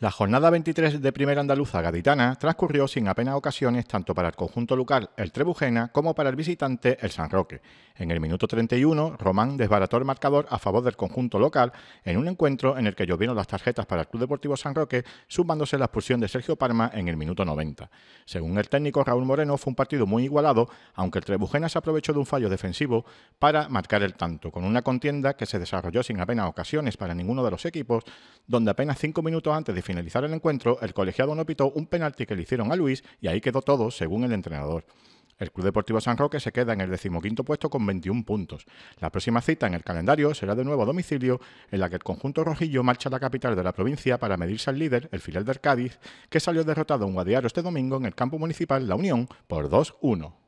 La jornada 23 de Primera Andaluza Gaditana transcurrió sin apenas ocasiones tanto para el conjunto local el Trebujena como para el visitante el San Roque. En el minuto 31, Román desbarató el marcador a favor del conjunto local en un encuentro en el que llovieron las tarjetas para el Club Deportivo San Roque, sumándose la expulsión de Sergio Parma en el minuto 90. Según el técnico Raúl Moreno, fue un partido muy igualado, aunque el Trebujena se aprovechó de un fallo defensivo para marcar el tanto, con una contienda que se desarrolló sin apenas ocasiones para ninguno de los equipos, donde apenas cinco minutos antes de finalizar el encuentro, el colegiado no pitó un penalti que le hicieron a Luis y ahí quedó todo, según el entrenador. El Club Deportivo San Roque se queda en el decimoquinto puesto con 21 puntos. La próxima cita en el calendario será de nuevo a domicilio, en la que el conjunto rojillo marcha a la capital de la provincia para medirse al líder, el filial del Cádiz, que salió derrotado en Guadiaro este domingo en el campo municipal La Unión por 2-1.